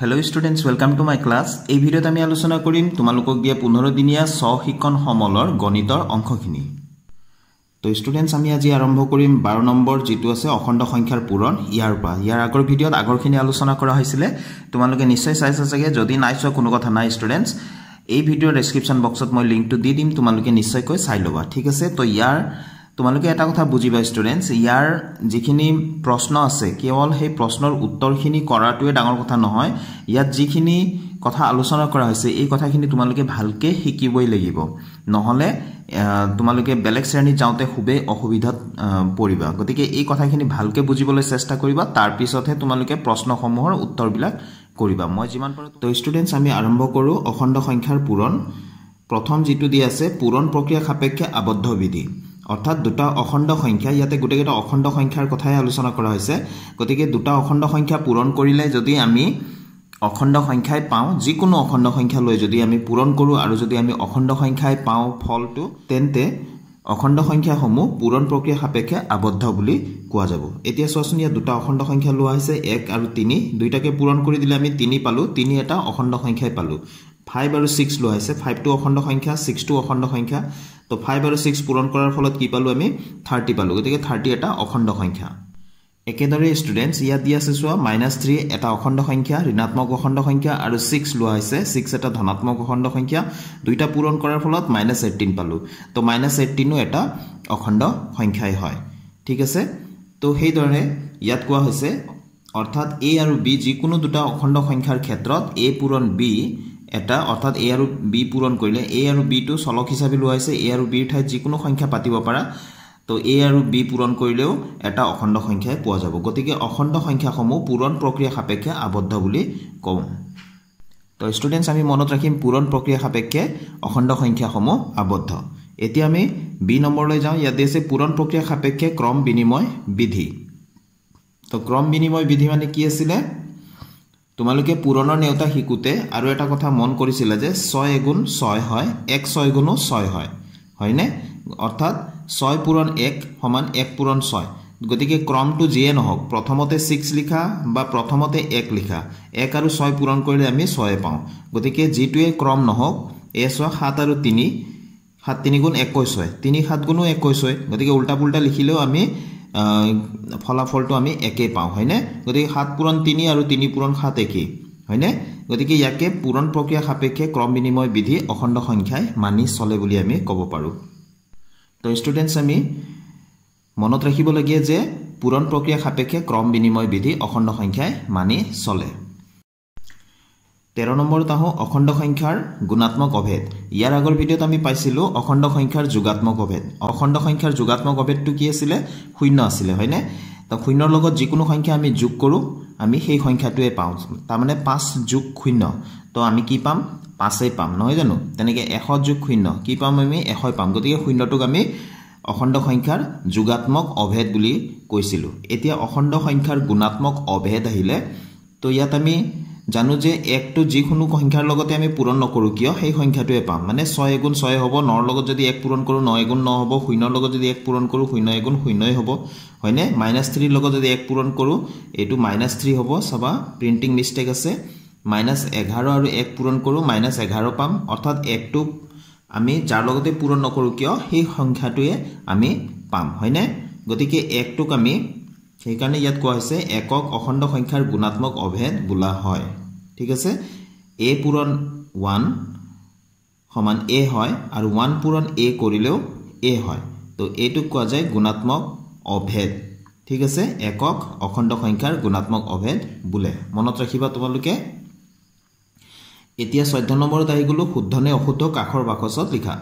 hello' students welcome to my class এই ভিডিঅ'ত আমি আলোচনা কৰিম তোমালোকক দিয়া পোন্ধৰদিনীয়া স্বশিক্ষণ সমলৰ গণিতৰ অংশখিনি তো ষ্টুডেণ্টছ আমি আজি আৰম্ভ কৰিম বাৰ নম্বৰ যিটো আছে অখণ্ড সংখ্যাৰ পূৰণ ইয়াৰ পৰা ইয়াৰ আগৰ ভিডিঅ'ত আগৰখিনি আলোচনা কৰা হৈছিলে তোমালোকে নিশ্চয় চাইছা চাগে যদি নাই চোৱা কোনো কথা নাই ষ্টুডেণ্টছ এই ভিডিঅ'ৰ ডেছক্ৰিপশ্যন বক্সত মই লিংকটো দি দিম তোমালোকে নিশ্চয়কৈ চাই ল'বা ঠিক আছে তো ইয়াৰ তোমালোকে এটা কথা বুজিবা ষ্টুডেণ্টছ ইয়াৰ যিখিনি প্ৰশ্ন আছে কেৱল সেই প্ৰশ্নৰ উত্তৰখিনি কৰাটোৱে ডাঙৰ কথা নহয় ইয়াত যিখিনি কথা আলোচনা কৰা হৈছে এই কথাখিনি তোমালোকে ভালকৈ শিকিবই লাগিব নহ'লে তোমালোকে বেলেগ শ্ৰেণীত যাওঁতে খুবেই অসুবিধাত পৰিবা গতিকে এই কথাখিনি ভালকৈ বুজিবলৈ চেষ্টা কৰিবা তাৰপিছতহে তোমালোকে প্ৰশ্নসমূহৰ উত্তৰবিলাক কৰিবা মই যিমান পাৰোঁ তো ষ্টুডেণ্টছ আমি আৰম্ভ কৰোঁ অখণ্ড সংখ্যাৰ পূৰণ প্ৰথম যিটো দি আছে পূৰণ প্ৰক্ৰিয়া সাপেক্ষে আবদ্ধ বিধি অৰ্থাৎ দুটা অখণ্ড সংখ্যা ইয়াতে গোটেইকেইটা অখণ্ড সংখ্যাৰ কথাই আলোচনা কৰা হৈছে গতিকে দুটা অখণ্ড সংখ্যা পূৰণ কৰিলে যদি আমি অখণ্ড সংখ্যাই পাওঁ যিকোনো অখণ্ড সংখ্যা লৈ যদি আমি পূৰণ কৰোঁ আৰু যদি আমি অখণ্ড সংখ্যাই পাওঁ ফলটো তেন্তে অখণ্ড সংখ্যাসমূহ পূৰণ প্ৰক্ৰিয়া সাপেক্ষে আবদ্ধ বুলি কোৱা যাব এতিয়া চোৱাচোন ইয়াত দুটা অখণ্ড সংখ্যা লোৱা হৈছে এক আৰু তিনি দুয়োটাকে পূৰণ কৰি দিলে আমি তিনি পালোঁ তিনি এটা অখণ্ড সংখ্যাই পালোঁ ফাইভ আৰু ছিক্স লোৱা হৈছে ফাইভটো অখণ্ড সংখ্যা ছিক্সটো অখণ্ড সংখ্যা তো ফাইভ আৰু ছিক্স পূৰণ কৰাৰ ফলত কি পালোঁ আমি থাৰ্টি পালোঁ গতিকে থাৰ্টি এটা অখণ্ড সংখ্যা একেদৰে ষ্টুডেণ্টছ ইয়াত দি আছে চোৱা মাইনাছ থ্ৰী এটা অখণ্ড সংখ্যা ঋণাত্মক অখণ্ড সংখ্যা আৰু ছিক্স লোৱা হৈছে ছিক্স এটা ধনাত্মক অখণ্ড সংখ্যা দুইটা পূৰণ কৰাৰ ফলত মাইনাছ এইটিন পালোঁ তো মাইনাছ এইটিনও এটা অখণ্ড সংখ্যাই হয় ঠিক আছে তো সেইদৰে ইয়াত কোৱা হৈছে অৰ্থাৎ এ আৰু বি যিকোনো দুটা অখণ্ড সংখ্যাৰ ক্ষেত্ৰত এ পূৰণ বি এটা অৰ্থাৎ এ আৰু বি পূৰণ কৰিলে এ আৰু বি তো চলক হিচাপে লোৱা হৈছে এ আৰ বিৰ ঠাইত যিকোনো সংখ্যা পাতিব পাৰা তো এ আৰু বি পূৰণ কৰিলেও এটা অখণ্ড সংখ্যাই পোৱা যাব গতিকে অখণ্ড সংখ্যাসমূহ পূৰণ প্ৰক্ৰিয়া সাপেক্ষে আবদ্ধ বুলি কওঁ তো ষ্টুডেণ্টছ আমি মনত ৰাখিম পূৰণ প্ৰক্ৰিয়া সাপেক্ষে অখণ্ড সংখ্যাসমূহ আবদ্ধ এতিয়া আমি বি নম্বৰলৈ যাওঁ ইয়াত আছে পূৰণ প্ৰক্ৰিয়া সাপেক্ষে ক্ৰম বিনিময় বিধি তো ক্ৰম বিনিময় বিধি মানে কি আছিলে তোমালোকে পূৰণৰ নেওতা শিকোঁতে আৰু এটা কথা মন কৰিছিলা যে ছয় এগুণ ছয় হয় এক ছয় গুণো ছয় হয় হয়নে অৰ্থাৎ ছয় পূৰণ এক সমান এক পূৰণ ছয় গতিকে ক্ৰমটো যিয়ে নহওক প্ৰথমতে ছিক্স লিখা বা প্ৰথমতে এক লিখা এক আৰু ছয় পূৰণ কৰিলে আমি ছয়ে পাওঁ গতিকে যিটোৱে ক্ৰম নহওক এ ছয় সাত আৰু তিনি সাত তিনি গুণ একৈছ হয় তিনি সাত গুণো একৈছ হয় গতিকে উল্টা পুল্টা লিখিলেও আমি ফলাফলটো আমি একেই পাওঁ হয়নে গতিকে সাত পূৰণ তিনি আৰু তিনি পূৰণ সাত একেই হয়নে গতিকে ইয়াকে পূৰণ প্ৰক্ৰিয়া সাপেক্ষে ক্ৰম বিনিময় বিধি অখণ্ড সংখ্যাই মানি চলে বুলি আমি ক'ব পাৰোঁ তো ষ্টুডেণ্টছ আমি মনত ৰাখিবলগীয়া যে পূৰণ প্ৰক্ৰিয়া সাপেক্ষে ক্ৰম বিনিময় বিধি অখণ্ড সংখ্যাই মানি চলে তেৰ নম্বৰত আহোঁ অখণ্ড সংখ্যাৰ গুণাত্মক অভেদ ইয়াৰ আগৰ ভিডিঅ'ত আমি পাইছিলোঁ অখণ্ড সংখ্যাৰ যোগাত্মক অভেদ অখণ্ড সংখ্যাৰ যোগাত্মক অভেদটো কি আছিলে শূন্য আছিলে হয়নে তো শূন্যৰ লগত যিকোনো সংখ্যা আমি যোগ কৰোঁ আমি সেই সংখ্যাটোৱে পাওঁ তাৰমানে পাঁচ যোগ শূন্য তো আমি কি পাম পাঁচেই পাম নহয় জানো তেনেকৈ এশ যোগ শূন্য কি পাম আমি এশই পাম গতিকে শূন্যটোক আমি অখণ্ড সংখ্যাৰ যোগাত্মক অভেদ বুলি কৈছিলোঁ এতিয়া অখণ্ড সংখ্যাৰ গুণাত্মক অভেদ আহিলে তো ইয়াত আমি জানো যে একটো যিকোনো সংখ্যাৰ লগতে আমি পূৰণ নকৰোঁ কিয় সেই সংখ্যাটোৱে পাম মানে ছয় এগুণ ছয় হ'ব নৰ লগত যদি এক পূৰণ কৰোঁ ন এগুণ ন হ'ব শূন্যৰ লগত যদি এক পূৰণ কৰোঁ শূন্য এগুণ শূন্যই হ'ব হয়নে মাইনাছ থ্ৰীৰ লগত যদি এক পূৰণ কৰোঁ এইটো মাইনাছ থ্ৰী হ'ব চাবা প্ৰিণ্টিং মিষ্টেক আছে মাইনাছ এঘাৰ আৰু এক পূৰণ কৰোঁ মাইনাছ এঘাৰ পাম অৰ্থাৎ একটো আমি যাৰ লগতে পূৰণ নকৰোঁ কিয় সেই সংখ্যাটোৱে আমি পাম হয়নে গতিকে একটোক আমি সেইকাৰণে ইয়াত কোৱা হৈছে একক অখণ্ড সংখ্যাৰ গুণাত্মক অভেদ বোলা হয় ঠিক আছে এ পূৰণ ওৱান সমান এ হয় আৰু ওৱান পূৰণ এ কৰিলেও এ হয় তো এইটোক কোৱা যায় গুণাত্মক অভেদ ঠিক আছে একক অখণ্ড সংখ্যাৰ গুণাত্মক অভেদ বোলে মনত ৰাখিবা তোমালোকে এতিয়া চৈধ্য নম্বৰত আহি গ'লোঁ শুদ্ধ নে অশুদ্ধ কাষৰ বাকচত লিখা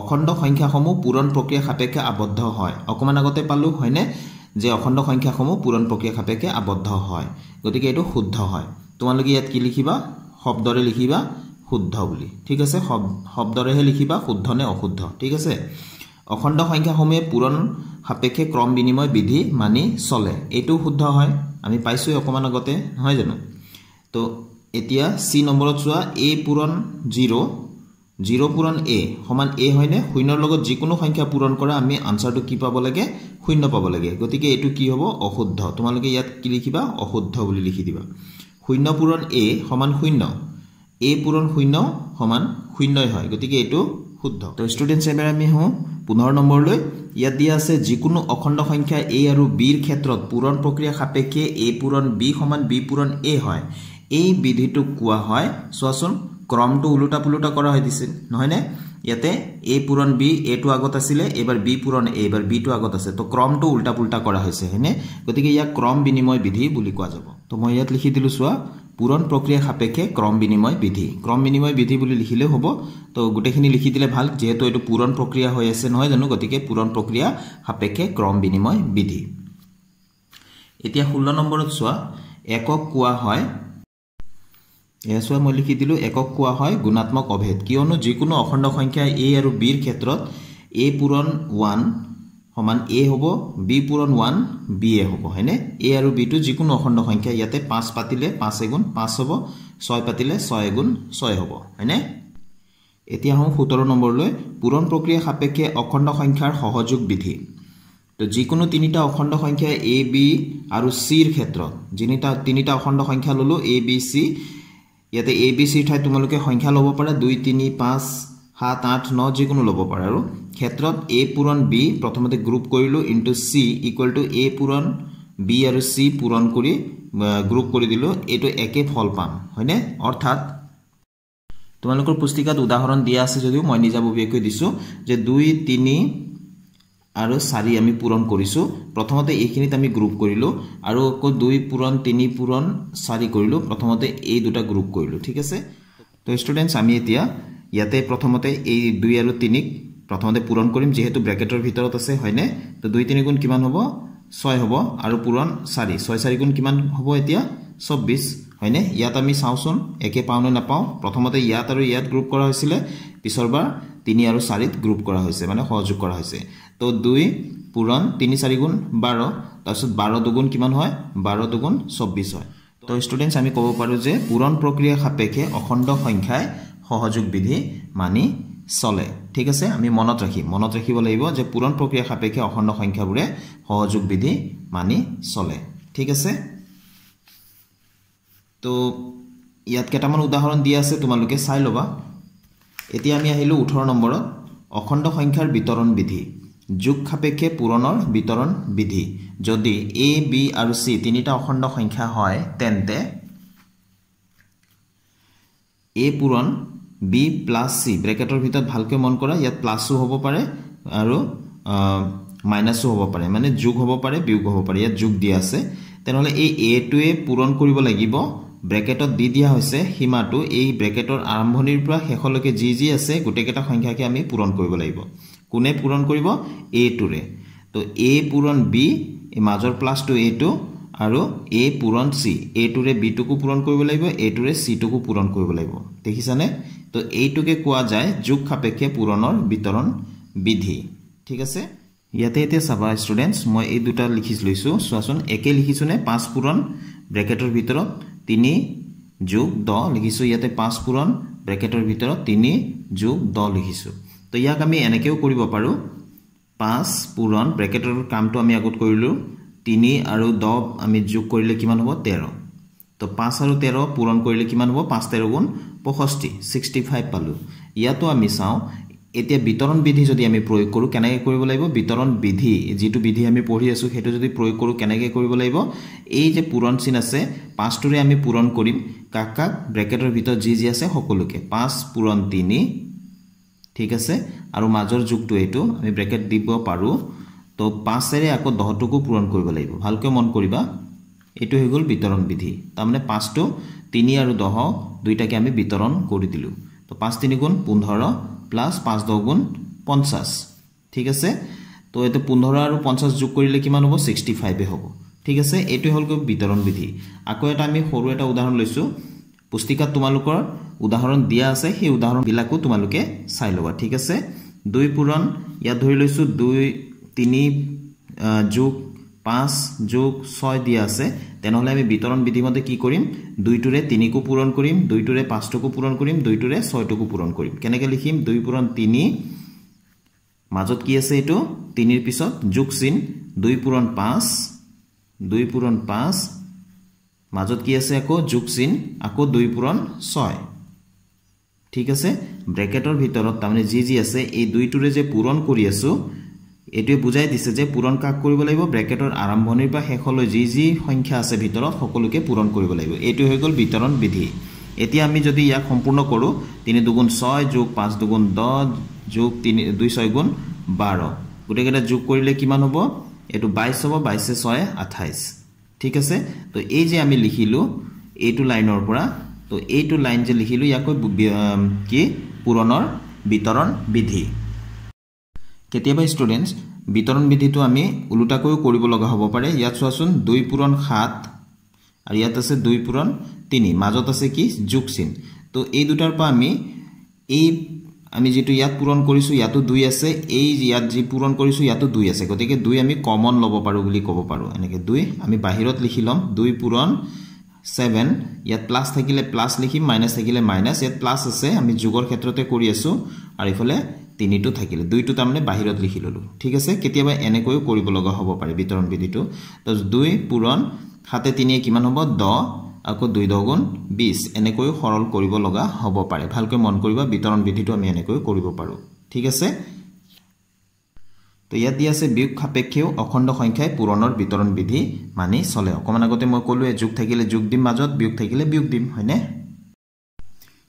অখণ্ড সংখ্যাসমূহ পূৰণ প্ৰক্ৰিয়া সাপেক্ষে আবদ্ধ হয় অকণমান আগতে পালোঁ হয়নে যে অখণ্ড সংখ্যাসমূহ পূৰণ প্ৰক্ৰিয়া সাপেক্ষে আবদ্ধ হয় গতিকে এইটো শুদ্ধ হয় তোমালোকে ইয়াত কি লিখিবা শব্দৰে লিখিবা শুদ্ধ বুলি ঠিক আছে শব্দৰেহে লিখিবা শুদ্ধ নে অশুদ্ধ ঠিক আছে অখণ্ড সংখ্যাসমূহে পূৰণ সাপেক্ষে ক্ৰম বিনিময় বিধি মানি চলে এইটো শুদ্ধ হয় আমি পাইছোঁৱেই অকণমান আগতে নহয় জানো তো এতিয়া চি নম্বৰত চোৱা এ পূৰণ জিৰ' জিৰ' পূৰণ এ সমান এ হয়নে শূন্যৰ লগত যিকোনো সংখ্যা পূৰণ কৰা আমি আনচাৰটো কি পাব লাগে শূন্য পাব লাগে গতিকে এইটো কি হ'ব অশুদ্ধ তোমালোকে ইয়াত কি লিখিবা অশুদ্ধ বুলি লিখি দিবা শূন্য পূৰণ এ সমান শূন্য এ পূৰণ শূন্য সমান শূন্যই হয় গতিকে এইটো শুদ্ধ তো ষ্টুডেণ্টছ এবাৰ আমি হওঁ পোন্ধৰ নম্বৰলৈ ইয়াত দিয়া আছে যিকোনো অখণ্ড সংখ্যা এ আৰু বিৰ ক্ষেত্ৰত পূৰণ প্ৰক্ৰিয়া সাপেক্ষে এ পূৰণ বি সমান বি পূৰণ এ হয় এই বিধিটোক কোৱা হয় চোৱাচোন ক্ৰমটো ওলোটা পোলোটা কৰা হৈ দিছিল নহয়নে ইয়াতে এ পূৰণ বি এটো আগত আছিলে এইবাৰ বি পূৰণ এ এইবাৰ বিটো আগত আছে তো ক্ৰমটো ওল্টা পোল্টা কৰা হৈছে হয়নে গতিকে ইয়াক ক্ৰম বিনিময় বিধি বুলি কোৱা যাব তো মই ইয়াত লিখি দিলোঁ চোৱা পূৰণ প্ৰক্ৰিয়া সাপেক্ষে ক্ৰম বিনিময় বিধি ক্ৰম বিনিময় বিধি বুলি লিখিলেই হ'ব তো গোটেইখিনি লিখি দিলে ভাল যিহেতু এইটো পূৰণ প্ৰক্ৰিয়া হৈ আছে নহয় জানো গতিকে পূৰণ প্ৰক্ৰিয়া সাপেক্ষে ক্ৰম বিনিময় বিধি এতিয়া ষোল্ল নম্বৰত চোৱা একক কোৱা হয় এছ মই লিখি দিলোঁ একক কোৱা হয় গুণাত্মক অভেদ কিয়নো যিকোনো অখণ্ড সংখ্যা এ আৰু বিৰ ক্ষেত্ৰত এ পূৰণ ওৱান সমান এ হ'ব বি পূৰণ ওৱান বি এ হ'ব হয়নে এ আৰু বিটো যিকোনো অখণ্ড সংখ্যা ইয়াতে পাঁচ পাতিলে পাঁচ এগুণ পাঁচ হ'ব ছয় পাতিলে ছয় এগুণ ছয় হ'ব হয়নে এতিয়া আহোঁ সোতৰ নম্বৰলৈ পূৰণ প্ৰক্ৰিয়া সাপেক্ষে অখণ্ড সংখ্যাৰ সহযোগ বিধি তো যিকোনো তিনিটা অখণ্ড সংখ্যা এ বি আৰু চিৰ ক্ষেত্ৰত যিনিটা তিনিটা অখণ্ড সংখ্যা ল'লোঁ এ বি চি ইয়াতে এ বি চিৰ ঠাইত তোমালোকে সংখ্যা ল'ব পাৰা দুই তিনি পাঁচ সাত আঠ ন যিকোনো ল'ব পাৰা আৰু ক্ষেত্ৰত এ পূৰণ বি প্ৰথমতে গ্ৰুপ কৰিলোঁ into C equal to A পূৰণ বি আৰু চি পূৰণ কৰি গ্ৰুপ কৰি দিলোঁ এইটো একে ফল পাম হয়নে অৰ্থাৎ তোমালোকৰ পুস্তিকাত উদাহৰণ দিয়া আছে যদিও মই নিজাববীয়াকৈ দিছোঁ যে দুই তিনি আৰু চাৰি আমি পূৰণ কৰিছোঁ প্ৰথমতে এইখিনিত আমি গ্ৰুপ কৰিলোঁ আৰু আকৌ দুই পূৰণ তিনি পূৰণ চাৰি কৰিলোঁ প্ৰথমতে এই দুটা গ্ৰুপ কৰিলোঁ ঠিক আছে তো ষ্টুডেণ্টছ আমি এতিয়া ইয়াতে প্ৰথমতে এই দুই আৰু তিনিক প্ৰথমতে পূৰণ কৰিম যিহেতু ব্ৰেকেটৰ ভিতৰত আছে হয়নে তো দুই তিনি গুণ কিমান হ'ব ছয় হ'ব আৰু পূৰণ চাৰি ছয় চাৰি গুণ কিমান হ'ব এতিয়া চৌব্বিছ হয়নে ইয়াত আমি চাওঁচোন একে পাওঁনে নাপাওঁ প্ৰথমতে ইয়াত আৰু ইয়াত গ্ৰুপ কৰা হৈছিলে পিছৰবাৰ তিনি আৰু চাৰিত গ্ৰুপ কৰা হৈছে মানে সহযোগ কৰা হৈছে তো দুই পূৰণ তিনি চাৰিগুণ বাৰ তাৰপিছত বাৰ দুগুণ কিমান হয় বাৰ দুগুণ চৌব্বিছ হয় তো ষ্টুডেণ্টছ আমি ক'ব পাৰোঁ যে পূৰণ প্ৰক্ৰিয়া সাপেক্ষে অখণ্ড সংখ্যাই সহযোগ বিধি মানি চলে ঠিক আছে আমি মনত ৰাখি মনত ৰাখিব লাগিব যে পূৰণ প্ৰক্ৰিয়া সাপেক্ষে অখণ্ড সংখ্যাবোৰে সহযোগ বিধি মানি চলে ঠিক আছে তো ইয়াত কেইটামান উদাহৰণ দিয়া আছে তোমালোকে চাই ল'বা এতিয়া আমি আহিলোঁ ওঠৰ নম্বৰত অখণ্ড সংখ্যাৰ বিতৰণ বিধি যোগ সাপেক্ষে পূৰণৰ বিতৰণ বিধি যদি এ বি আৰু চি তিনিটা অখণ্ড সংখ্যা হয় তেন্তে এ পূৰণ বি প্লাছ চি ব্ৰেকেটৰ ভিতৰত ভালকৈ মন কৰা ইয়াত প্লাছো হ'ব পাৰে আৰু মাইনাছো হ'ব পাৰে মানে যোগ হ'ব পাৰে বিয়োগ হ'ব পাৰে ইয়াত যোগ দিয়া আছে তেনেহ'লে এই এটোৱে পূৰণ কৰিব লাগিব ব্ৰেকেটত দি দিয়া হৈছে সীমাটো এই ব্ৰেকেটৰ আৰম্ভণিৰ পৰা শেষলৈকে যি যি আছে গোটেইকেইটা সংখ্যাকে আমি পূৰণ কৰিব লাগিব কোনে পূৰণ কৰিব এ টুৰে তো এ পূৰণ বি মাজৰ প্লাছ টু এ টু আৰু এ পূৰণ চি এ টুৰে বিটোকো পূৰণ কৰিব লাগিব এ টুৰে চিটোকো পূৰণ কৰিব লাগিব দেখিছানে তো এইটোকে কোৱা যায় যোগ সাপেক্ষে পূৰণৰ বিতৰণ বিধি ঠিক আছে ইয়াতে এতিয়া চাবা ষ্টুডেণ্টছ মই এই দুটা লিখি লৈছোঁ চোৱাচোন একে লিখিছোঁনে পাঁচ পূৰণ ব্ৰেকেটৰ ভিতৰত তিনি যোগ দহ লিখিছোঁ ইয়াতে পাঁচ পূৰণ ব্ৰেকেটৰ ভিতৰত তিনি যোগ দহ লিখিছোঁ তো ইয়াক আমি এনেকৈও কৰিব পাৰোঁ পাঁচ পূৰণ ব্ৰেকেটৰ কামটো আমি আগত কৰিলোঁ তিনি আৰু দহ আমি যোগ কৰিলে কিমান হ'ব তেৰ তো পাঁচ আৰু তেৰ পূৰণ কৰিলে কিমান হ'ব পাঁচ তেৰ গুণ পয়ষষ্ঠি ছিক্সটি ফাইভ পালোঁ ইয়াতো আমি চাওঁ এতিয়া বিতৰণ বিধি যদি আমি প্ৰয়োগ কৰোঁ কেনেকৈ কৰিব লাগিব বিতৰণ বিধি যিটো বিধি আমি পঢ়ি আছোঁ সেইটো যদি প্ৰয়োগ কৰোঁ কেনেকৈ কৰিব লাগিব এই যে পূৰণ চিন আছে পাঁচটোৰে আমি পূৰণ কৰিম কাক কাক ব্ৰেকেটৰ ভিতৰত যি যি আছে সকলোকে পাঁচ পূৰণ তিনি ঠিক আছে আৰু মাজৰ যুগটো এইটো আমি ব্ৰেকেট দিব পাৰোঁ তো পাঁচেৰে আকৌ দহটোকো পূৰণ কৰিব লাগিব ভালকৈ মন কৰিবা এইটো হৈ গ'ল বিতৰণ বিধি তাৰমানে পাঁচটো তিনি আৰু দহ দুইটাকে আমি বিতৰণ কৰি দিলোঁ তো পাঁচ তিনি গুণ পোন্ধৰ প্লাছ পাঁচ দহ গুণ পঞ্চাছ ঠিক আছে তো এইটো পোন্ধৰ আৰু পঞ্চাছ যোগ কৰিলে কিমান হ'ব ছিক্সটি ফাইভে হ'ব ঠিক আছে এইটোৱে হ'ল বিতৰণ বিধি আকৌ এটা আমি সৰু এটা উদাহৰণ লৈছোঁ পুস্তিকাত তোমালোকৰ উদাহৰণ দিয়া আছে সেই উদাহৰণবিলাকো তোমালোকে চাই ল'বা ঠিক আছে দুই পূৰণ ইয়াত ধৰি লৈছোঁ দুই তিনি যোগ পাঁচ যোগ ছয় দিয়া আছে তেনেহ'লে আমি বিতৰণ বিধিমতে কি কৰিম দুইটোৰে তিনিকো পূৰণ কৰিম দুইটোৰে পাঁচটোকো পূৰণ কৰিম দুইটোৰে ছয়টোকো পূৰণ কৰিম কেনেকৈ লিখিম দুই পূৰণ তিনি মাজত কি আছে এইটো তিনিৰ পিছত যোগ চিন দুই পূৰণ পাঁচ দুই পূৰণ পাঁচ মাজত কি আছে আকৌ যোগ চিন আকৌ দুই পূৰণ ছয় ঠিক আছে ব্ৰেকেটৰ ভিতৰত তাৰমানে যি যি আছে এই দুইটোৰে যে পূৰণ কৰি আছোঁ এইটোৱে বুজাই দিছে যে পূৰণ কাক কৰিব লাগিব ব্ৰেকেটৰ আৰম্ভণিৰ পৰা শেষলৈ যি যি সংখ্যা আছে ভিতৰত সকলোকে পূৰণ কৰিব লাগিব এইটো হৈ গ'ল বিতৰণ বিধি এতিয়া আমি যদি ইয়াক সম্পূৰ্ণ কৰোঁ তিনি দুগুণ ছয় যোগ পাঁচ দুগুণ দহ যোগ তিনি দুই ছয় গুণ বাৰ গোটেইকেইটা যোগ কৰিলে কিমান হ'ব এইটো বাইছ হ'ব বাইছে ছয় আঠাইছ ঠিক আছে তো এই যে আমি লিখিলোঁ এইটো লাইনৰ পৰা তো এইটো লাইন যে লিখিলোঁ ইয়াকৈ কি পূৰণৰ বিতৰণ বিধি কেতিয়াবা ষ্টুডেণ্টছ বিতৰণ বিধিটো আমি ওলোটাকৈও কৰিব লগা হ'ব পাৰে ইয়াত চোৱাচোন দুই পূৰণ সাত আৰু ইয়াত আছে দুই পূৰণ তিনি মাজত আছে কি যোগ চিন তো এই দুটাৰ পৰা আমি এই আমি যিটো ইয়াত পূৰণ কৰিছোঁ ইয়াতো দুই আছে এই ইয়াত যি পূৰণ কৰিছোঁ ইয়াতো দুই আছে গতিকে দুই আমি কমন ল'ব পাৰোঁ বুলি ক'ব পাৰোঁ এনেকৈ দুই আমি বাহিৰত লিখি ল'ম দুই পূৰণ ছেভেন ইয়াত প্লাছ থাকিলে প্লাছ লিখিম মাইনাছ থাকিলে মাইনাছ ইয়াত প্লাছ আছে আমি যোগৰ ক্ষেত্ৰতে কৰি আছোঁ আৰু ইফালে তিনিটো থাকিলে দুইটো তাৰমানে বাহিৰত লিখি ল'লোঁ ঠিক আছে কেতিয়াবা এনেকৈও কৰিব লগা হ'ব পাৰে বিতৰণ বিধিটো তো দুই পূৰণ সাতে তিনিয়ে কিমান হ'ব দহ আকৌ দুই দগুণ বিছ এনেকৈও সৰল কৰিব লগা হ'ব পাৰে ভালকৈ মন কৰিবা বিতৰণ বিধিটো আমি এনেকৈও কৰিব পাৰোঁ ঠিক আছে তো ইয়াত দি আছে বিয়োগ সাপেক্ষেও অখণ্ড সংখ্যাই পূৰণৰ বিতৰণ বিধি মানি চলে অকণমান আগতে মই ক'লোৱে যোগ থাকিলে যোগ দিম মাজত বিয়োগ থাকিলে বিয়োগ দিম হয়নে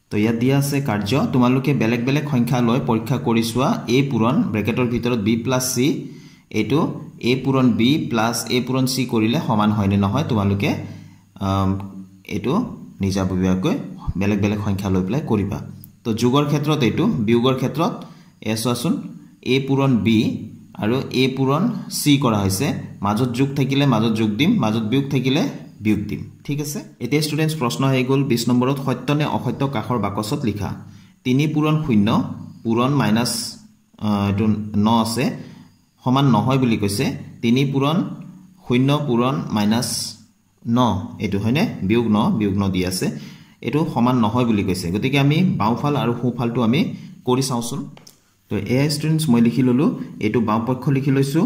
তো ইয়াত দিয়া আছে কাৰ্য তোমালোকে বেলেগ বেলেগ সংখ্যা লৈ পৰীক্ষা কৰি চোৱা এ পূৰণ ব্ৰেকেটৰ ভিতৰত বি প্লাছ চি এইটো এ পূৰণ বি প্লাছ এ পূৰণ চি কৰিলে সমান হয়নে নহয় তোমালোকে এইটো নিজাববীয়াকৈ বেলেগ বেলেগ সংখ্যা লৈ পেলাই কৰিবা তো যোগৰ ক্ষেত্ৰত এইটো বিয়োগৰ ক্ষেত্ৰত এ চোৱাচোন এ পূৰণ বি আৰু এ পূৰণ চি কৰা হৈছে মাজত যোগ থাকিলে মাজত যোগ দিম মাজত বিয়োগ থাকিলে বিয়োগ দিম ঠিক আছে এতিয়া ষ্টুডেণ্টছ প্ৰশ্ন হৈ গ'ল বিছ নম্বৰত সত্য নে অসত্য কাষৰ বাকচত লিখা তিনি পূৰণ শূন্য পূৰণ মাইনাছ এইটো ন আছে সমান নহয় বুলি কৈছে তিনি পূৰণ শূন্য পূৰণ মাইনাছ ন এইটো হয়নে বিয়োগ ন বিয়োগ ন দি আছে এইটো সমান নহয় বুলি কৈছে গতিকে আমি বাওঁফাল আৰু সোঁফালটো আমি কৰি চাওঁচোন তো এ আই ষ্টুডেণ্টছ মই লিখি ল'লোঁ এইটো বাওঁপক্ষ লিখি লৈছোঁ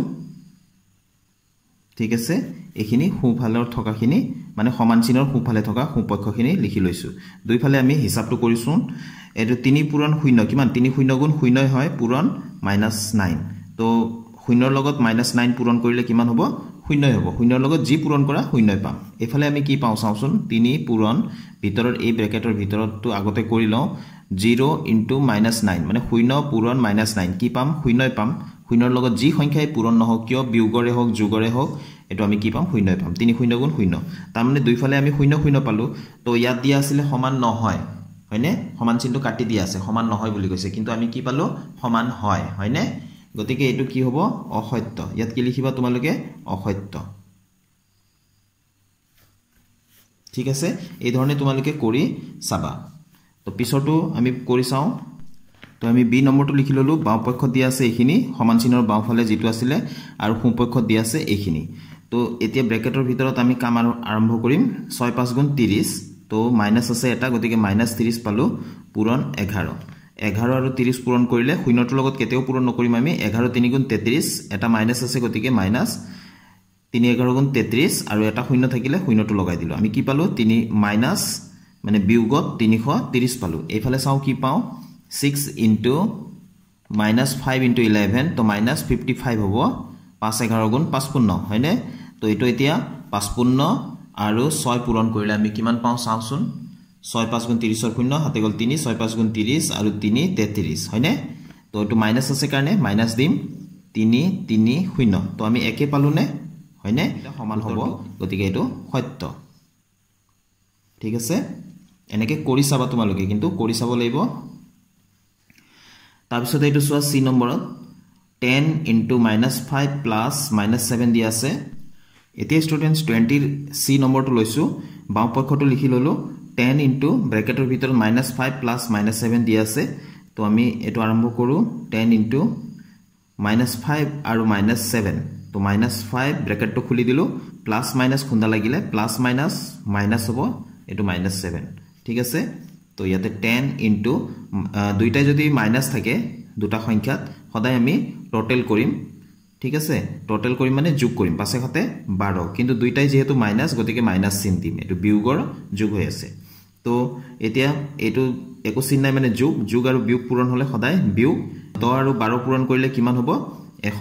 ঠিক আছে এইখিনি সোঁফালৰ থকাখিনি মানে সমান চিনৰ সোঁফালে থকা সোঁপক্ষখিনি লিখি লৈছোঁ দুইফালে আমি হিচাপটো কৰিছোঁ এইটো তিনি পূৰণ শূন্য কিমান তিনি শূন্য গুণ শূন্যই হয় পূৰণ মাইনাছ নাইন তো শূন্যৰ লগত মাইনাছ নাইন পূৰণ কৰিলে কিমান হ'ব শূন্যই হ'ব শূন্যৰ লগত যি পূৰণ কৰা শূন্যই পাম এইফালে আমি কি পাওঁ চাওঁচোন তিনি পূৰণ ভিতৰত এই ব্ৰেকেটৰ ভিতৰতটো আগতে কৰি লওঁ জিৰ' ইনটু মাইনাছ নাইন মানে শূন্য পূৰণ মাইনাছ নাইন কি পাম শূন্যই পাম শূন্যৰ লগত যি সংখ্যাই পূৰণ নহওক কিয় বিয়োগৰে হওক যোগৰে হওক এইটো আমি কি পাম শূন্যই পাম তিনি শূন্য গুণ শূন্য তাৰমানে দুইফালে আমি শূন্য শূন্য পালোঁ তো ইয়াত দিয়া আছিলে সমান নহয় হয়নে সমান চিনটো কাটি দিয়া আছে সমান নহয় বুলি কৈছে কিন্তু আমি কি পালোঁ সমান হয় হয়নে গতিকে এইটো কি হ'ব অসত্য ইয়াত কি লিখিবা তোমালোকে অসত্য ঠিক আছে এইধৰণে তোমালোকে কৰি চাবা তো পিছৰটো আমি কৰি চাওঁ তো আমি বি নম্বৰটো লিখি ল'লোঁ বাওঁপক্ষত দিয়া আছে এইখিনি সমান চিহ্নৰ বাওঁফালে যিটো আছিলে আৰু সোঁপক্ষত দিয়া আছে এইখিনি তো এতিয়া ব্ৰেকেটৰ ভিতৰত আমি কাম আৰম্ভ কৰিম ছয় পাঁচ গুণ ত্ৰিছ তো মাইনাছ আছে এটা গতিকে মাইনাছ ত্ৰিছ পালোঁ পূৰণ এঘাৰ এঘাৰ আৰু ত্ৰিছ পূৰণ কৰিলে শূন্যটোৰ লগত কেতিয়াও পূৰণ নকৰিম আমি এঘাৰ তিনি গুণ তেত্ৰিছ এটা মাইনাছ আছে গতিকে মাইনাছ তিনি এঘাৰ গুণ তেত্ৰিছ আৰু এটা শূন্য থাকিলে শূন্যটো লগাই দিলোঁ আমি কি পালোঁ তিনি মাইনাছ মানে বিয়োগত তিনিশ ত্ৰিছ পালোঁ এইফালে চাওঁ কি পাওঁ six into minus five into eleven ত' মাইনাছ ফিফটি ফাইভ হ'ব পাঁচ এঘাৰ গুণ পাঁচপন্ন হয়নে ত' এইটো এতিয়া পাঁচপন্ন আৰু ছয় পূৰণ কৰিলে আমি কিমান পাওঁ চাওঁচোন ছয় পাঁচ গুণ ত্ৰিছৰ শূন্য হাতে গ'ল তিনি ছয় পাঁচ গুণ ত্ৰিছ আৰু তিনি তেত্ৰিছ হয়নে তো এইটো মাইনাছ আছে কাৰণে মাইনাছ দিম তিনি তিনি শূন্য তো আমি একে পালোঁনে হয়নে সমান হ'ব গতিকে এইটো সত্য ঠিক আছে এনেকৈ কৰি চাবা তোমালোকে কিন্তু কৰি চাব লাগিব তাৰপিছতে এইটো চোৱা চি নম্বৰত ten into minus five plus minus seven দিয়া আছে এতিয়া ষ্টুডেণ্টছ টুৱেণ্টিৰ চি নম্বৰটো লৈছোঁ বাওঁপক্ষটো লিখি ল'লোঁ টেন ইনটু ব্ৰেকেটৰ ভিতৰত minus five plus minus seven দিয়া আছে তো আমি এইটো আৰম্ভ কৰোঁ টেন ইনটু মাইনাছ ফাইভ আৰু মাইনাছ ছেভেন তো মাইনাছ ফাইভ ব্ৰেকেটটো খুলি দিলোঁ প্লাছ মাইনাছ খুন্দা লাগিলে প্লাছ মাইনাছ মাইনাছ হ'ব এইটো মাইনাছ ছেভেন ঠিক আছে তো ইয়াতে টেন ইনটু দুইটাই যদি মাইনাছ থাকে দুটা সংখ্যাত সদায় আমি টোটেল কৰিম ঠিক আছে টোটেল কৰি মানে যোগ কৰিম পাছে সতে বাৰ কিন্তু দুইটাই যিহেতু মাইনাছ গতিকে মাইনাছ চিন দিম এইটো বিয়োগৰ যোগ হৈ আছে তো এতিয়া এইটো একো চিন নাই মানে যোগ যোগ আৰু বিয়োগ পূৰণ হ'লে সদায় বিয়োগ দহ আৰু বাৰ পূৰণ কৰিলে কিমান হ'ব এশ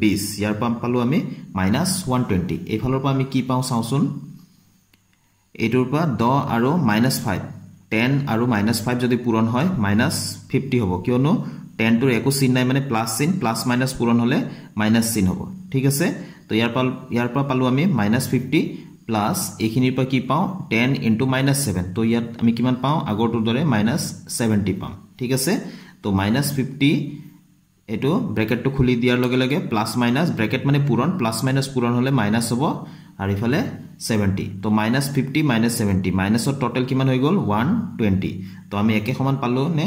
বিছ ইয়াৰ পৰা পালোঁ আমি মাইনাছ ওৱান টুৱেণ্টি এইফালৰ পৰা আমি কি পাওঁ চাওঁচোন এইটোৰ পৰা দহ আৰু মাইনাছ ফাইভ টেন আৰু মাইনাছ ফাইভ যদি পূৰণ হয় মাইনাছ ফিফটি হ'ব কিয়নো টেন টোর একো চিন নাই মানে প্লাস চিন প্লাস মাইনাস পূরণ হলে মাইনাস চিন হব ঠিক আছে তো ইয়ার পাল পালো আমি মাইনাস ফিফটি প্লাস এইখিনির পর কি পাও টেন ইন্টু মাইনাস সেভেন তো ইয়াত আমি কি পাও আগরটোর দরে মাইনাস সেভেন্টি পাম ঠিক আছে তো মাইনাস ফিফটি এই ব্রেকেটটা খুলি দিয়ারে প্লাস মাইনাস ব্রেকেট মানে পূরণ প্লাস মাইনাস পূরণ হলে মাইনাস হব আর ইফালে সেভেন্টি তো মাইনাস ফিফটি মাইনাস সেভেন্টি মাইনাসর টোটেল কি হয়ে গেল ওয়ান টুয়েন্টি তো আমি একে সমান পালো নে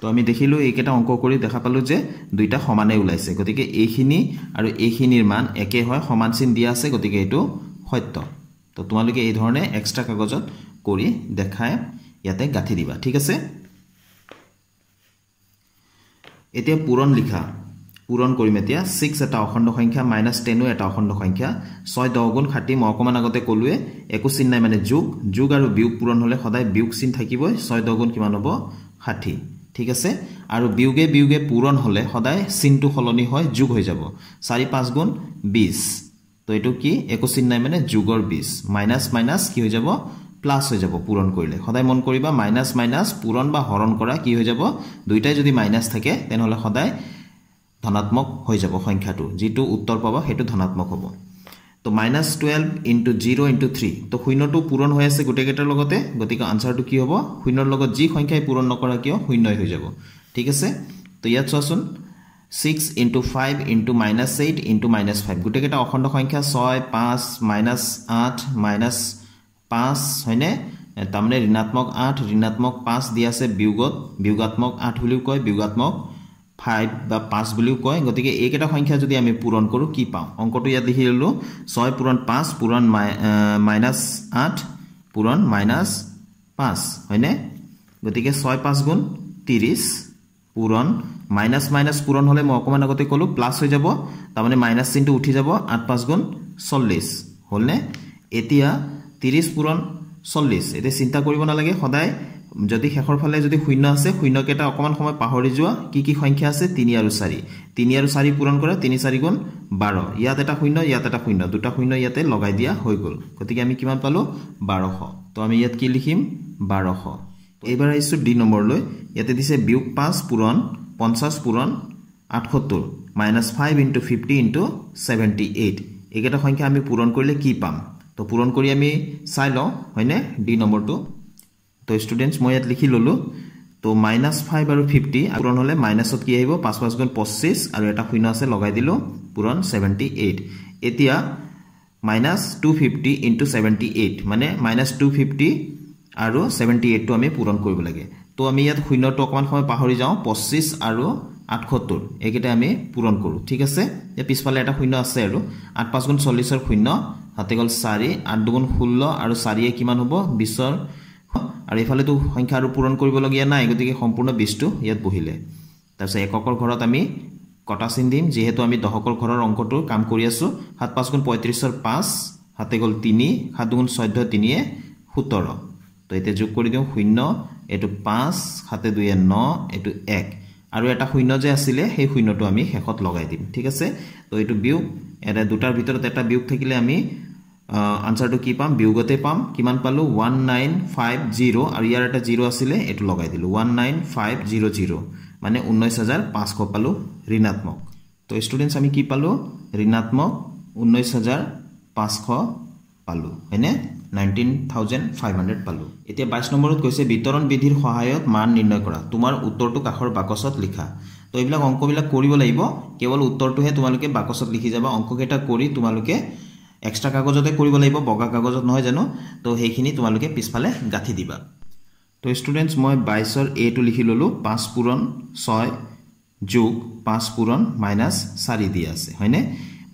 তো আমি দেখিলোঁ এইকেইটা অংক কৰি দেখা পালোঁ যে দুইটা সমানেই ওলাইছে গতিকে এইখিনি আৰু এইখিনিৰ মান একে হয় সমান চিন দিয়া আছে গতিকে এইটো সত্য তো তোমালোকে এইধৰণে এক্সট্ৰা কাগজত কৰি দেখাই ইয়াতে গাঁঠি দিবা ঠিক আছে এতিয়া পূৰণ লিখা পূৰণ কৰিম এতিয়া ছিক্স এটা অখণ্ড সংখ্যা মাইনাছ টেনো এটা অখণ্ড সংখ্যা ছয় দহ গুণ ষাঠি মই অকণমান আগতে ক'লোৱে একো চিন নাই মানে যোগ যোগ আৰু বিয়োগ পূৰণ হ'লে সদায় বিয়োগ চিন থাকিবই ছয় দহ গুণ কিমান হ'ব ষাঠি ঠিক আছে আৰু বিয়োগে বিয়োগে পূৰণ হ'লে সদায় চিনটো সলনি হয় যোগ হৈ যাব চাৰি পাঁচ গুণ বিছ তো এইটো কি একো চিন নাই মানে যোগৰ বিছ মাইনাছ মাইনাছ কি হৈ যাব প্লাছ হৈ যাব পূৰণ কৰিলে সদায় মন কৰিবা মাইনাছ মাইনাছ পূৰণ বা হৰণ কৰা কি হৈ যাব দুয়োটাই যদি মাইনাছ থাকে তেনেহ'লে সদায় ধনাত্মক হৈ যাব সংখ্যাটো যিটো উত্তৰ পাব সেইটো ধনাত্মক হ'ব তো minus twelve into zero' into three তো শূন্যটো পূৰণ হৈ আছে গোটেইকেইটাৰ লগতে গতিকে আনচাৰটো কি হ'ব শূন্যৰ লগত যি সংখ্যাই পূৰণ নকৰা কিয় শূন্যই হৈ যাব ঠিক আছে তো ইয়াত চোৱাচোন six into five into minus eight into minus five গোটেইকেইটা অখণ্ড সংখ্যা ছয় পাঁচ মাইনাছ আঠ মাইনাছ পাঁচ হয়নে তাৰমানে ঋণাত্মক আঠ ঋণাত্মক পাঁচ দিয়া আছে বিয়োগত বিয়োগাত্মক আঠ বুলিও কয় বিয়োগাত্মক ফাইভ বা পাঁচ বুলিও কয় গতিকে এইকেইটা সংখ্যা যদি আমি পূৰণ কৰোঁ কি পাওঁ অংকটো ইয়াত দেখি ল'লোঁ ছয় পূৰণ পাঁচ পূৰণ মাইনাছ আঠ পূৰণ মাইনাছ পাঁচ হয়নে গতিকে ছয় পাঁচ গুণ ত্ৰিছ পূৰণ মাইনাছ মাইনাছ পূৰণ হ'লে মই অকণমান আগতে ক'লোঁ প্লাছ হৈ যাব তাৰমানে মাইনাছ চিনটো উঠি যাব আঠ পাঁচ গুণ চল্লিছ হ'লনে এতিয়া ত্ৰিছ পূৰণ চল্লিছ এতিয়া চিন্তা কৰিব নালাগে সদায় যদি শেষৰ ফালে যদি শূন্য আছে শূন্যকেইটা অকণমান সময় পাহৰি যোৱা কি কি সংখ্যা আছে তিনি আৰু চাৰি তিনি আৰু চাৰি পূৰণ কৰা তিনি চাৰিগুণ বাৰ ইয়াত এটা শূন্য ইয়াত এটা শূন্য দুটা শূন্য ইয়াতে লগাই দিয়া হৈ গ'ল গতিকে আমি কিমান পালোঁ বাৰশ তো আমি ইয়াত কি লিখিম বাৰশ এইবাৰ আহিছোঁ দুই নম্বৰলৈ ইয়াতে দিছে বিয়োগ পাঁচ পূৰণ পঞ্চাছ পূৰণ আঠসত্তৰ minus five into fifty into seventy eight এইকেইটা সংখ্যা আমি পূৰণ কৰিলে কি পাম তো পূরণ করে আমি চাই লো হয়নে ডি নম্বরটো তো স্টুডেন্টস মই ইয়াত লিখি ললো তো মাইনাস ফাইভ আর ফিফটি পূরণ হলে মাইনাসত কি আহিব পাঁচ পাঁচ গুণ পঁচিশ আর একটা শূন্য আছে লগাই দিল পূরণ সেভেন্টি এইট এতিয়া minus two fifty into seventy eight মানে মাইনাস টু ফিফটি আর সেভেন্টি এইটটো আমি পূরণ করবেন তো আমি ইয়াত শূন্যটো অকমান সময় পাহৰি যাওঁ পঁচিশ আৰু আঠসত্তৰ এইকেইটা আমি পূৰণ কৰোঁ ঠিক আছে এতিয়া পিছফালে এটা শূন্য আছে আৰু আঠ পাঁচ গুণ চল্লিছৰ শূন্য হাতে গ'ল চাৰি আঠ দুগুণ ষোল্ল আৰু চাৰিয়ে কিমান হ'ব বিছৰ আৰু এইফালেতো সংখ্যা আৰু পূৰণ কৰিবলগীয়া নাই গতিকে সম্পূৰ্ণ বিছটো ইয়াত বহিলে তাৰপিছত এককৰ ঘৰত আমি কটা চিন দিম যিহেতু আমি দশকৰ ঘৰৰ অংকটো কাম কৰি আছোঁ সাত পাঁচ গুণ পঁয়ত্ৰিছৰ পাঁচ হাতে গ'ল তিনি সাত দুগুণ চৈধ্য তিনিয়ে সোতৰ তো এতিয়া যোগ কৰি দিওঁ শূন্য এইটো পাঁচ সাতে দুয়ে ন এইটো এক আৰু এটা শূন্য যে আছিলে সেই শূন্যটো আমি শেষত লগাই দিম ঠিক আছে তো এইটো বিয়োগ এটা দুটাৰ ভিতৰত এটা বিয়োগ থাকিলে আমি আনচাৰটো কি পাম বিয়োগতে পাম কিমান পালোঁ ওৱান নাইন ফাইভ জিৰ' আৰু ইয়াৰ এটা জিৰ' আছিলে এইটো লগাই দিলোঁ one nine five zero' zero' মানে ঊনৈছ হাজাৰ পাঁচশ পালোঁ ঋণাত্মক তো ষ্টুডেণ্টছ আমি কি পালোঁ ঋণাত্মক ঊনৈছ হাজাৰ পাঁচশ পালোঁ হয়নে নাইনটিন থাউজেণ্ড ফাইভ হাণ্ড্ৰেড পালোঁ এতিয়া বাইছ নম্বৰত কৈছে বিতৰণ বিধিৰ সহায়ত মান নিৰ্ণয় কৰা তোমাৰ উত্তৰটো কাষৰ বাকচত লিখা তো এইবিলাক অংকবিলাক কৰিব লাগিব কেৱল উত্তৰটোহে তোমালোকে বাকচত লিখি যাবা অংককেইটা কৰি তোমালোকে এক্সট্ৰা কাগজতে কৰিব লাগিব বগা কাগজত নহয় জানো তো সেইখিনি তোমালোকে পিছফালে গাঁঠি দিবা তো ষ্টুডেণ্টছ মই বাইছৰ এইটো লিখি ল'লোঁ পাঁচ পূৰণ ছয় যোগ পাঁচ পূৰণ মাইনাছ চাৰি দি আছে হয়নে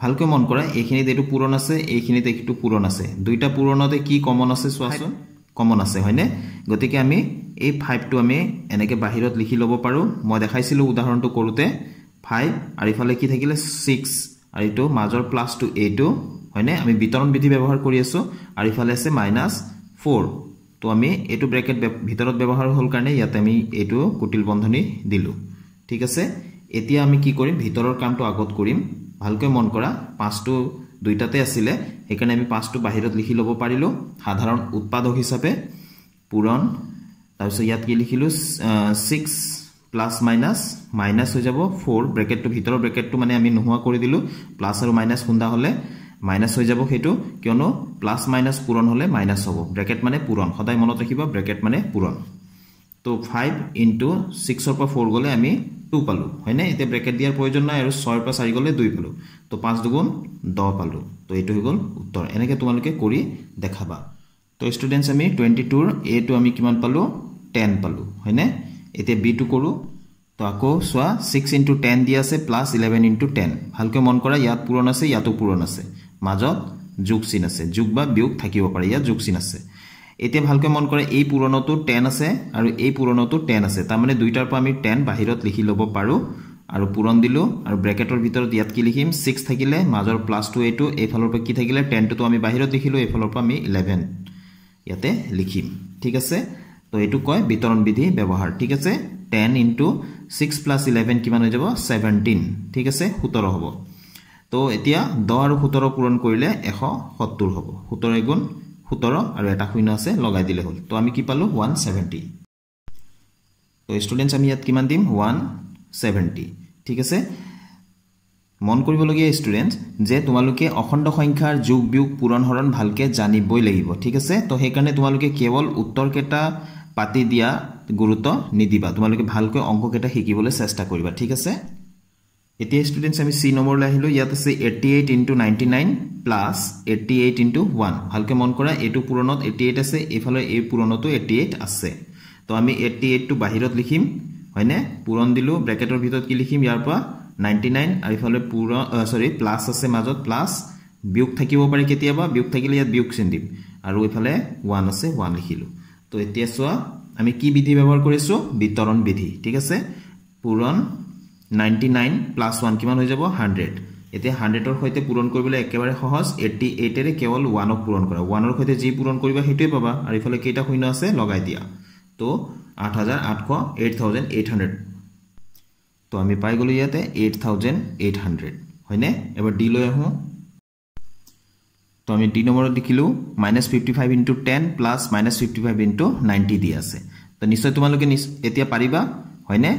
ভালকৈ মন কৰা এইখিনিত এইটো পূৰণ আছে এইখিনিত এইটো পূৰণ আছে দুইটা পূৰণতে কি কমন আছে চোৱাচোন কমন আছে হয়নে গতিকে আমি এই ফাইভটো আমি এনেকৈ বাহিৰত লিখি ল'ব পাৰোঁ মই দেখাইছিলোঁ উদাহৰণটো কৰোঁতে ফাইভ আৰু ইফালে কি থাকিলে ছিক্স আৰু এইটো মাজৰ প্লাছটো এইটো হয়নে আমি বিতৰণ বিধি ব্যৱহাৰ কৰি আছোঁ আৰু ইফালে আছে মাইনাছ ফ'ৰ তো আমি এইটো ব্ৰেকেট ভিতৰত ব্যৱহাৰ হ'ল কাৰণে ইয়াতে আমি এইটো কুটিল বন্ধনী দিলোঁ ঠিক আছে এতিয়া আমি কি কৰিম ভিতৰৰ কামটো আগত কৰিম ভালকৈ মন কৰা পাঁচটো দুইটাতে আছিলে সেইকাৰণে আমি পাঁচটো বাহিৰত লিখি ল'ব পাৰিলোঁ সাধাৰণ উৎপাদক হিচাপে পূৰণ তাৰপিছত ইয়াত কি লিখিলোঁ ছিক্স প্লাছ মাইনাছ মাইনাছ হৈ যাব ফ'ৰ ব্ৰেকেটটো ভিতৰৰ ব্ৰেকেটটো মানে আমি নোহোৱা কৰি দিলোঁ প্লাছ আৰু মাইনাছ খুন্দা হ'লে মাইনাছ হৈ যাব সেইটো কিয়নো প্লাছ মাইনাছ পূৰণ হ'লে মাইনাছ হ'ব ব্ৰেকেট মানে পূৰণ সদায় মনত ৰাখিব ব্ৰেকেট মানে পূৰণ তো ফাইভ ইণ্টু ছিক্সৰ পৰা ফ'ৰ গ'লে আমি টু পালোঁ হয়নে এতিয়া ব্ৰেকেট দিয়াৰ প্ৰয়োজন নাই আৰু ছয়ৰ পৰা চাৰি গ'লে দুই পালোঁ তো পাঁচ দুগুণ দহ পালোঁ তো এইটো হৈ গ'ল উত্তৰ এনেকৈ তোমালোকে কৰি দেখাবা তো ষ্টুডেণ্টছ আমি টুৱেণ্টি টুৰ এটো আমি কিমান পালোঁ টেন পালোঁ হয়নে এতিয়া বিটো কৰোঁ তো আকৌ চোৱা ছিক্স ইণ্টু টেন দি আছে প্লাছ ইলেভেন ইণ্টু টেন ভালকৈ মন কৰা ইয়াত পূৰণ আছে ইয়াতো পূৰণ আছে মাজত যোগ চিন আছে যোগ বা বিয়োগ থাকিব পাৰে ইয়াত যোগ চিন আছে এতিয়া ভালকৈ মন কৰে এই পূৰণতো টেন আছে আৰু এই পূৰণতো টেন আছে তাৰমানে দুইটাৰ পৰা আমি টেন বাহিৰত লিখি ল'ব পাৰোঁ আৰু পূৰণ দিলোঁ আৰু ব্ৰেকেটৰ ভিতৰত ইয়াত কি লিখিম ছিক্স থাকিলে মাজৰ প্লাছ টু এইটো এইফালৰ পৰা কি থাকিলে টেনটোতো আমি বাহিৰত লিখিলোঁ এইফালৰ পৰা আমি ইলেভেন ইয়াতে লিখিম ঠিক আছে তো এইটো কয় বিতৰণ বিধি ব্যৱহাৰ ঠিক আছে ten into six plus eleven কিমান হৈ যাব ছেভেণ্টিন ঠিক আছে সোতৰ হ'ব তো এতিয়া দহ আৰু সোতৰ পূৰণ কৰিলে এশ সত্তৰ হ'ব সোতৰ এগুণ সোতৰ আৰু এটা শূন্য আছে লগাই দিলে হ'ল তো আমি কি পালোঁ ওৱান ছেভেণ্টি তো ষ্টুডেণ্টছ আমি ইয়াত কিমান দিম ওৱান ছেভেণ্টি ঠিক আছে মন কৰিবলগীয়া ষ্টুডেণ্টছ যে তোমালোকে অখণ্ড সংখ্যাৰ যোগ বিয়োগ পূৰণ হৰণ ভালকৈ জানিবই লাগিব ঠিক আছে তো সেইকাৰণে তোমালোকে কেৱল উত্তৰকেইটা পাতি দিয়া গুৰুত্ব নিদিবা তোমালোকে ভালকৈ অংককেইটা শিকিবলৈ চেষ্টা কৰিবা ঠিক আছে এতিয়া ষ্টুডেণ্টছ আমি চি নম্বৰলৈ আহিলোঁ ইয়াত আছে eighty eight into ninety nine plus eighty eight into one ভালকৈ মন কৰা এইটো পূৰণত এইটি এইট আছে এইফালে এই পূৰণতো এইটি এইট আছে তো আমি এইটি এইটটো বাহিৰত লিখিম হয়নে পূৰণ দিলোঁ ব্ৰেকেটৰ ভিতৰত কি লিখিম ইয়াৰ পৰা নাইণ্টি নাইন আৰু এইফালে পূৰণ চৰি প্লাছ আছে মাজত প্লাছ বিয়োগ থাকিব পাৰি কেতিয়াবা বিয়োগ থাকিলে ইয়াত বিয়োগ চিন দিম আৰু এইফালে ওৱান আছে ওৱান লিখিলোঁ তো এতিয়া চোৱা আমি কি বিধি ব্যৱহাৰ কৰিছোঁ বিতৰণ বিধি ঠিক আছে পূৰণ plus 1 কিমান হৈ যাব 100 এতিয়া হাণ্ড্ৰেডৰ সৈতে পূৰণ কৰিবলৈ একেবাৰে সহজ 88 এইটেৰে কেৱল ওৱানক পূৰণ কৰা ওৱানৰ সৈতে যি পূৰণ কৰিবা সেইটোৱে পাবা আৰু ইফালে কেইটা শূন্য আছে লগাই দিয়া তো হাণ্ড্ৰেড তো আমি পাই ইয়াতে এইট এইট থাউজেণ্ড হাণ্ড্ৰেড হয়নে ডি লৈ আহোঁ আমি ডি নম্বৰত minus fifty five ten plus minus fifty five -55 ninety দি আছে তো নিশ্চয় তোমালোকে এতিয়া পাৰিবা হয়নে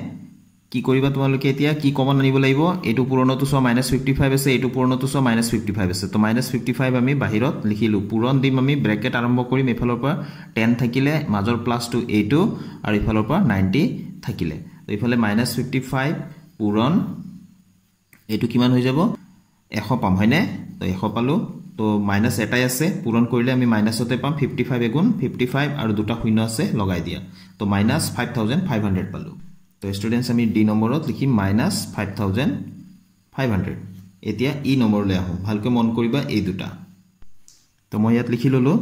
কি কৰিবা তোমালোকে এতিয়া কি কমন আনিব লাগিব এইটো পূৰণতো চোৱা মাইনাছ ফিফটি ফাইভ আছে এইটো পূৰণতো চোৱা মাইনাছ ফিফটি ফাইভ আছে তো মাইনাছ ফিফটি ফাইভ আমি বাহিৰত লিখিলোঁ পূৰণ দিম আমি ব্ৰেকেট আৰম্ভ কৰিম এইফালৰ পৰা টেন থাকিলে মাজৰ টু এইটো আৰু এইফালৰ পৰা নাইণ্টি থাকিলে তো এইফালে মাইনাছ ফিফটি ফাইভ পূৰণ এইটো কিমান হৈ যাব এশ পাম হয়নে তো এশ পালোঁ তো মাইনাছ এটাই আছে পূৰণ কৰিলে আমি মাইনাছতে পাম ফিফটি ফাইভ এগুণ ফিফটি ফাইভ আৰু দুটা শূন্য আছে লগাই দিয়া তো minus five thousand five hundred পালোঁ তো ষ্টুডেণ্টছ আমি ডি নম্বৰত লিখিম minus five thousand five hundred এতিয়া ই e নম্বৰলৈ আহোঁ ভালকৈ মন কৰিবা এই দুটা তো মই ইয়াত লিখি ল'লোঁ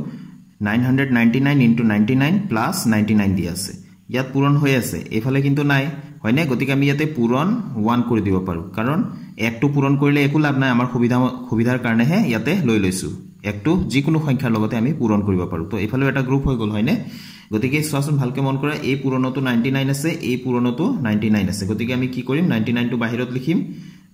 nine hundred ninety nine into ninety nine plus ninety nine দি আছে ইয়াত পূৰণ হৈ আছে এইফালে কিন্তু নাই হয়নে গতিকে আমি ইয়াতে পূৰণ ওৱান কৰি দিব পাৰোঁ কাৰণ একটো পূৰণ কৰিলে একো লাভ নাই আমাৰ সুবিধা সুবিধাৰ কাৰণেহে ইয়াতে লৈ লৈছোঁ একটো যিকোনো সংখ্যাৰ লগতে আমি পূৰণ কৰিব পাৰোঁ তো এইফালেও এটা গ্ৰুপ হৈ গ'ল হয়নে গতিকে চোৱাচোন ভালকৈ মন কৰা এই পুৰণটো নাইণ্টি নাইন আছে এই পুৰণটো নাইণ্টি নাইন আছে গতিকে আমি কি কৰিম নাইণ্টি নাইনটো বাহিৰত লিখিম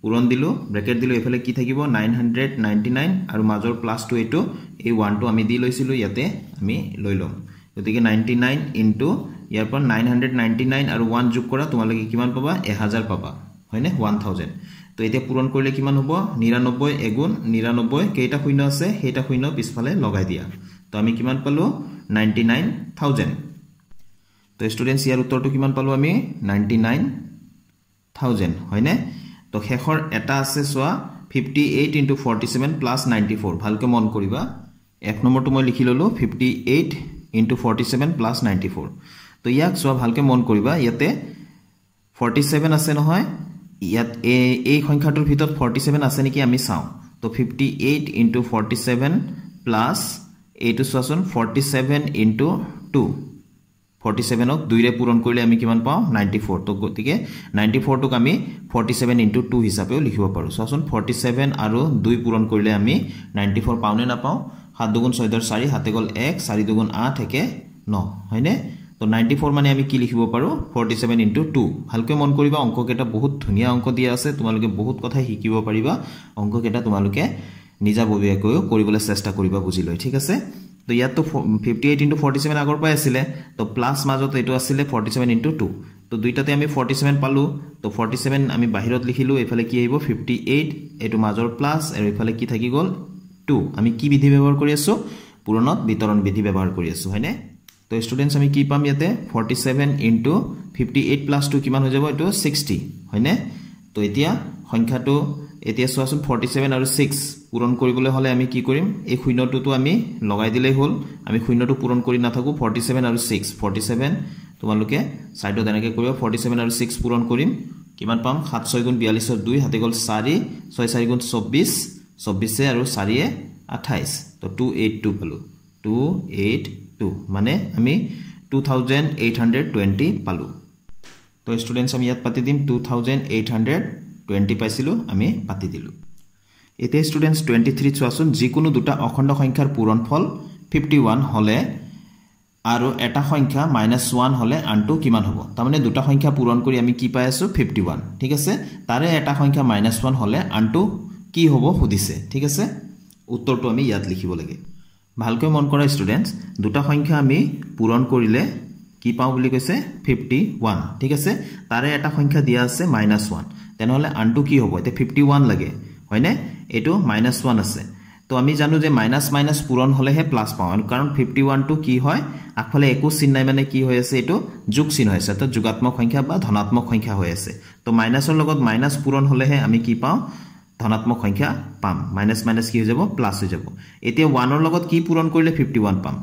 পূৰণ দিলোঁ ব্ৰেকেট দিলোঁ এইফালে কি থাকিব নাইন হাণ্ড্ৰেড নাইণ্টি নাইন আৰু মাজৰ প্লাছটো এইটো এই ওৱানটো আমি দি লৈছিলোঁ ইয়াতে আমি লৈ ল'ম গতিকে নাইণ্টি নাইন ইনটু ইয়াৰ পৰা নাইন হাণ্ড্ৰেড নাইণ্টি নাইন আৰু ওৱান যোগ কৰা তোমালোকে কিমান পাবা এহাজাৰ পাবা হয়নে ওৱান থাউজেণ্ড তো এতিয়া পূৰণ কৰিলে কিমান হ'ব নিৰান্নব্বৈ এগুণ নিৰান্নব্বৈ কেইটা শূন্য আছে সেইটা শূন্য পিছফালে লগাই দিয়া তো আমি কিমান পালোঁ নাইণ্টি নাইন থাউজেণ্ড তো ষ্টুডেণ্টছ ইয়াৰ উত্তৰটো কিমান পালোঁ আমি নাইণ্টি নাইন থাউজেণ্ড হয়নে তো শেষৰ এটা আছে চোৱা fifty eight into forty seven plus ninety four ভালকৈ মন কৰিবা এক নম্বৰটো মই লিখি ল'লোঁ fifty eight into forty seven plus ninety four তো ইয়াক চোৱা ভালকৈ মন কৰিবা ইয়াতে ফৰ্টি ছেভেন আছে নহয় ইয়াত এই এই সংখ্যাটোৰ ভিতৰত ফৰ্টি ছেভেন আছে নেকি আমি চাওঁ তো fifty eight into forty seven plus এইটো চোৱাচোন forty seven into two forty ছেভেনক দুইৰে পূৰণ কৰিলে আমি কিমান পাওঁ নাইণ্টি ফ'ৰ ত' গতিকে নাইণ্টি ফ'ৰটোক আমি ফৰ্টি ছেভেন ইনটু টু হিচাপেও লিখিব পাৰোঁ চোৱাচোন ফৰ্টি ছেভেন আৰু দুই পূৰণ কৰিলে আমি নাইণ্টি ফ'ৰ পাওঁ নে নাপাওঁ সাত দুগুণ ছয় ছয়দৰ চাৰি সাতে গ'ল এক চাৰি দুগুণ আঠ একে ন হয়নে তো নাইণ্টি ফ'ৰ মানে আমি কি লিখিব পাৰোঁ ফৰ্টি ছেভেন ইনটু টু ভালকৈ মন কৰিবা অংককেইটা বহুত ধুনীয়া অংক দিয়া আছে তোমালোকে বহুত কথাই শিকিব পাৰিবা অংককেইটা তোমালোকে নিজাববীয়াকৈও কৰিবলৈ চেষ্টা কৰিবা বুজি লয় ঠিক আছে তো ইয়াততো fifty eight into forty seven আগৰ পৰাই আছিলে তো প্লাছ মাজত এইটো আছিলে ফৰ্টি ছেভেন ইণ্টু টু তো দুইটাতে আমি ফৰ্টি ছেভেন পালোঁ তো ফৰ্টি ছেভেন আমি বাহিৰত লিখিলোঁ এইফালে কি আহিব ফিফটি এইট এইটো মাজৰ প্লাছ আৰু এইফালে কি থাকি গ'ল টু আমি কি বিধি ব্যৱহাৰ কৰি আছোঁ পূৰণত বিতৰণ বিধি ব্যৱহাৰ কৰি আছোঁ হয়নে তো ষ্টুডেণ্টছ আমি কি পাম ইয়াতে forty seven into fifty eight plus two কিমান হৈ যাব এইটো ছিক্সটি হয়নে তো এতিয়া সংখ্যাটো এতিয়া চোৱাচোন ফৰ্টি ছেভেন আৰু ছিক্স পূৰণ কৰিবলৈ হ'লে আমি কি কৰিম এই শূন্যটোতো আমি লগাই দিলেই হ'ল আমি শূন্যটো পূৰণ কৰি নাথাকোঁ ফৰ্টি ছেভেন আৰু ছিক্স ফৰ্টি ছেভেন তোমালোকে ছাইডত এনেকৈ কৰিব ফৰ্টি ছেভেন আৰু ছিক্স পূৰণ কৰিম কিমান পাম সাত ছয় গুণ বিয়াল্লিছৰ দুই হাতে গ'ল চাৰি ছয় চাৰি গুণ চৌব্বিছ চৌব্বিছে আৰু চাৰিয়ে আঠাইছ তো টু এইট টু পালোঁ টু এইট টু মানে আমি two thousand eight hundred twenty পালোঁ তো ষ্টুডেণ্টছ আমি ইয়াত পাতি দিম two thousand eight hundred twenty পাইছিলোঁ আমি পাতি দিলোঁ এতিয়া ষ্টুডেণ্টছ টুৱেণ্টি থ্ৰীত চোৱাচোন যিকোনো দুটা অখণ্ড সংখ্যাৰ পূৰণ ফল ফিফটি ওৱান হ'লে আৰু এটা সংখ্যা মাইনাছ ওৱান হ'লে আনটো কিমান হ'ব তাৰমানে দুটা সংখ্যা পূৰণ কৰি আমি কি পাই আছোঁ ফিফটি ওৱান ঠিক আছে তাৰে এটা সংখ্যা মাইনাছ ওৱান হ'লে আনটো কি হ'ব সুধিছে ঠিক আছে উত্তৰটো আমি ইয়াত লিখিব লাগে ভালকৈ মন কৰা ষ্টুডেণ্টছ দুটা সংখ্যা আমি পূৰণ কৰিলে কি পাওঁ বুলি কৈছে ফিফটি ওৱান ঠিক আছে তাৰে এটা সংখ্যা দিয়া আছে মাইনাছ ওৱান তেনেহ'লে আনটো কি হ'ব এতিয়া ফিফটি ওৱান লাগে হয়নে এইটো মাইনাছ ওৱান আছে তো আমি জানো যে মাইনাছ মাইনাছ পূৰণ হ'লেহে প্লাছ পাওঁ কাৰণ ফিফটি ওৱানটো কি হয় আগফালে একো চিন নাই মানে কি হৈ আছে এইটো যোগ চিন হৈ আছে অৰ্থাৎ যোগাত্মক সংখ্যা বা ধনাত্মক সংখ্যা হৈ আছে তো মাইনাছৰ লগত মাইনাছ পূৰণ হ'লেহে আমি কি পাওঁ ধনাত্মক সংখ্যা পাম মাইনাছ মাইনাছ কি হৈ যাব প্লাছ হৈ যাব এতিয়া ওৱানৰ লগত কি পূৰণ কৰিলে ফিফটি ওৱান পাম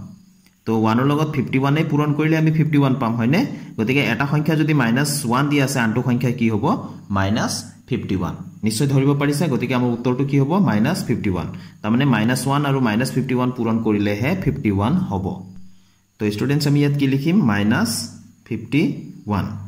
তো ওৱানৰ লগত ফিফটি ওৱানেই পূৰণ কৰিলে আমি ফিফটি ওৱান পাম হয়নে গতিকে এটা সংখ্যা যদি মাইনাছ ওৱান দি আছে আনটো সংখ্যা কি হ'ব মাইনাছ ফিফটি ওৱান নিশ্চয় ধৰিব পাৰিছে গতিকে আমাৰ উত্তৰটো কি হ'ব মাইনাছ ফিফটি ওৱান তাৰমানে মাইনাছ ওৱান আৰু মাইনাছ ফিফটি ওৱান পূৰণ কৰিলেহে ফিফটি ওৱান হ'ব তো ষ্টুডেণ্টছ আমি ইয়াত কি লিখিম মাইনাছ ফিফটি ওৱান